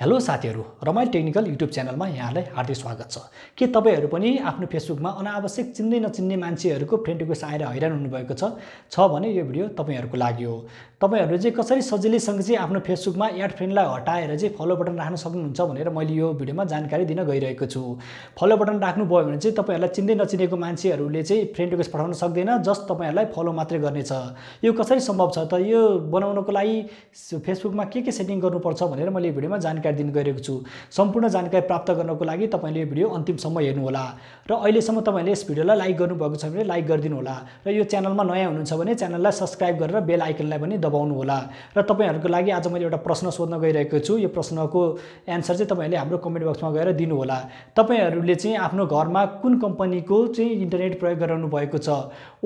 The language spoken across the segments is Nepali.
हेलो साथीहरू रमाइल टेक्निकल युट्युब च्यानलमा यहाँलाई हार्दिक स्वागत छ के तपाईँहरू पनि आफ्नो फेसबुकमा अनावश्यक चिन्दै नचिन्ने मान्छेहरूको फ्रेन्ड रिक्वेस्ट आएर हैरान हुनुभएको छ छ भने यो भिडियो तपाईँहरूको लागि हो तपाईँहरूले चाहिँ कसरी सजिलैसँग चाहिँ आफ्नो फेसबुकमा एड फ्रेन्डलाई हटाएर चाहिँ फलो बटन राख्न सक्नुहुन्छ भनेर मैले यो भिडियोमा जानकारी दिन गइरहेको छु फलो बटन राख्नुभयो भने चाहिँ तपाईँहरूलाई चिन्दै नचिनेको मान्छेहरूले चाहिँ फ्रेन्ड रिक्वेस्ट पठाउन सक्दैन जस्ट तपाईँहरूलाई फलो मात्रै गर्नेछ यो कसरी सम्भव छ त यो बनाउनको लागि फेसबुकमा के के सेटिङ गर्नुपर्छ भनेर मैले यो भिडियोमा जानकारी जानकारी दिने गरेको छु सम्पूर्ण जानकारी प्राप्त गर्नको लागि तपाईँले यो भिडियो अन्तिमसम्म हेर्नुहोला र अहिलेसम्म तपाईँले यस भिडियोलाई लाइक गर्नुभएको छ भने लाइक गरिदिनु होला र यो च्यानलमा नयाँ हुनुहुन्छ भने च्यानललाई सब्सक्राइब गरेर बेल आइकनलाई पनि दबाउनु होला र तपाईँहरूको लागि आज मैले एउटा प्रश्न सोध्न गइरहेको छु यो प्रश्नको एन्सर चाहिँ तपाईँहरूले हाम्रो कमेन्ट बक्समा गएर दिनुहोला तपाईँहरूले चाहिँ आफ्नो घरमा कुन कम्पनीको चाहिँ इन्टरनेट प्रयोग गराउनु भएको छ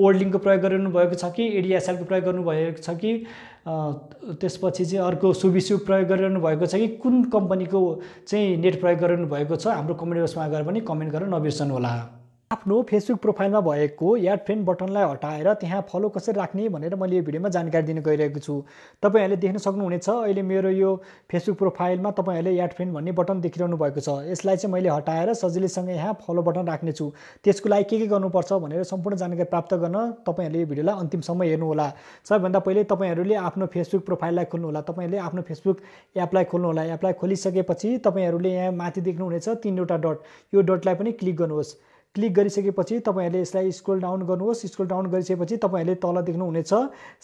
ओर्लिङको प्रयोग गराउनु भएको छ कि एडिएसएलको प्रयोग गर्नुभएको छ कि त्यसपछि चाहिँ अर्को सुविसु प्रयोग गरिरहनु भएको छ कि कुन कम्पनीको चाहिँ नेट प्रयोग गरिरहनु भएको छ हाम्रो कमेन्ट बक्समा गएर पनि कमेन्ट गरेर नबिर्सनु होला आफ्नो फेसबुक प्रोफाइलमा भएको याड फ्रेन्ड बटनलाई हटाएर त्यहाँ फलो कसरी राख्ने भनेर मैले यो भिडियोमा जानकारी दिन गइरहेको छु तपाईँहरूले देख्न सक्नुहुनेछ अहिले मेरो यो फेसबुक प्रोफाइलमा तपाईँहरूले याड फ्रेन्ड भन्ने बटन देखिरहनु भएको छ यसलाई चाहिँ मैले हटाएर सजिलैसँग यहाँ फलो बटन राख्नेछु त्यसको लागि के के गर्नुपर्छ भनेर सम्पूर्ण जानकारी प्राप्त गर्न तपाईँहरूले यो भिडियोलाई अन्तिमसम्म हेर्नुहोला सबैभन्दा पहिले तपाईँहरूले आफ्नो फेसबुक प्रोफाइललाई खोल्नुहोला तपाईँहरूले आफ्नो फेसबुक एपलाई खोल्नुहोला एपलाई खोलिसकेपछि तपाईँहरूले यहाँ माथि देख्नुहुनेछ तिनवटा डट यो डटलाई पनि क्लिक गर्नुहोस् क्लिक गरिसकेपछि तपाईँहरूले यसलाई स्क्रोल डाउन गर्नुहोस् स्क्रोल डाउन गरिसकेपछि तपाईँहरूले तल देख्नुहुनेछ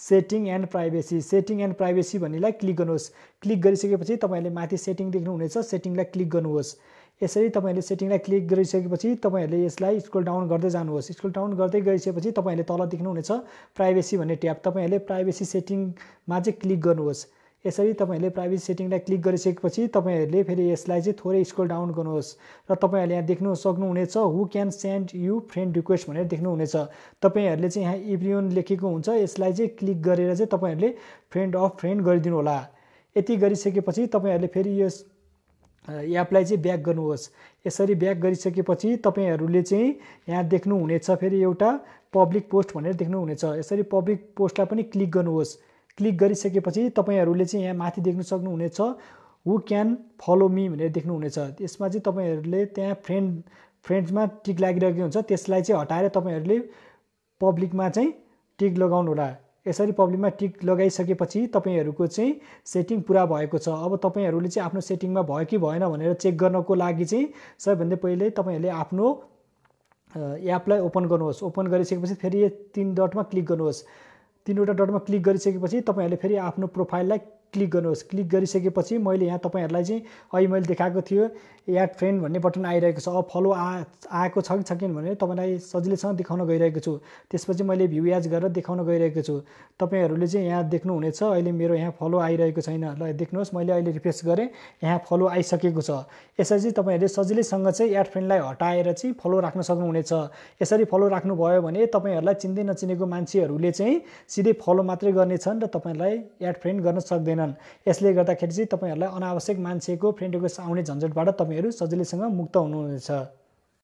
setting and privacy setting and privacy भन्नेलाई क्लिक गर्नुहोस् क्लिक गरिसकेपछि तपाईँहरूले माथि सेटिङ देख्नुहुनेछ सेटिङलाई क्लिक गर्नुहोस् यसरी तपाईँहरूले सेटिङलाई क्लिक गरिसकेपछि तपाईँहरूले यसलाई स्क्रोल डाउन गर्दै जानुहोस् स्क्रोल डाउन गर्दै गइसकेपछि तपाईँहरूले तल देख्नुहुनेछ प्राइभेसी भन्ने ट्याब तपाईँहरूले प्राइभेसी सेटिङमा चाहिँ क्लिक गर्नुहोस् यसरी तपाईँहरूले प्राइभेट सेटिङलाई क्लिक गरिसकेपछि तपाईँहरूले फेरि यसलाई चाहिँ थोरै स्क्रोल डाउन गर्नुहोस् र तपाईँहरूले यहाँ देख्नु सक्नुहुनेछ who can send you friend request भनेर देख्नुहुनेछ तपाईँहरूले चाहिँ यहाँ इभ्रियोन लेखेको हुन्छ यसलाई चाहिँ क्लिक गरेर चाहिँ तपाईँहरूले फ्रेन्ड अफ फ्रेन्ड गरिदिनु होला यति गरिसकेपछि तपाईँहरूले फेरि यस एपलाई चाहिँ ब्याक गर्नुहोस् यसरी ब्याक गरिसकेपछि तपाईँहरूले चाहिँ यहाँ देख्नुहुनेछ फेरि एउटा पब्लिक पोस्ट भनेर देख्नुहुनेछ यसरी पब्लिक पोस्टलाई पनि क्लिक गर्नुहोस् क्लिक गरिसकेपछि तपाईँहरूले चाहिँ यहाँ माथि देख्न सक्नुहुनेछ हु क्यान फलो मी भनेर देख्नुहुनेछ यसमा चाहिँ तपाईँहरूले त्यहाँ फ्रेन्ड फ्रेन्ड्समा टिक लागिरहेको हुन्छ त्यसलाई चाहिँ हटाएर तपाईँहरूले पब्लिकमा चाहिँ टिक लगाउनु होला यसरी पब्लिकमा टिक लगाइसकेपछि तपाईँहरूको चाहिँ सेटिङ पुरा भएको छ अब तपाईँहरूले चाहिँ आफ्नो सेटिङमा भयो कि भएन भनेर चेक गर्नको लागि चाहिँ सबैभन्दा पहिले तपाईँहरूले आफ्नो एपलाई ओपन गर्नुहोस् ओपन गरिसकेपछि फेरि तिन डटमा क्लिक गर्नुहोस् तिनवटा डटमा क्लिक गरिसकेपछि तपाईँहरूले फेरि आफ्नो प्रोफाइललाई क्लिक गर्नुहोस् क्लिक गरिसकेपछि मैले यहाँ तपाईँहरूलाई चाहिँ अहिले मैले देखाएको थियो एड फ्रेन्ड भन्ने बटन आइरहेको छ अब फलो आ आएको छ कि छैन भने तपाईँलाई सजिलैसँग देखाउन गइरहेको छु त्यसपछि मैले भ्यू एज गरेर देखाउन गइरहेको छु तपाईँहरूले चाहिँ यहाँ देख्नुहुनेछ अहिले मेरो यहाँ फलो आइरहेको छैन ल देख्नुहोस् मैले अहिले रिफ्रेस गरेँ यहाँ फलो आइसकेको छ यसरी चाहिँ तपाईँहरूले सजिलैसँग चाहिँ एड फ्रेन्डलाई हटाएर चाहिँ फलो राख्न सक्नुहुनेछ यसरी फलो राख्नुभयो भने तपाईँहरूलाई चिन्दै नचिनेको मान्छेहरूले चाहिँ सिधै फलो मात्रै गर्नेछन् र तपाईँहरूलाई एड फ्रेन्ड गर्न सक्दैन छैनन् यसले गर्दाखेरि चाहिँ तपाईँहरूलाई अनावश्यक मान्छेको फ्रेन्ड रिक्वेस्ट आउने झन्झटबाट तपाईँहरू सजिलैसँग मुक्त हुनुहुनेछ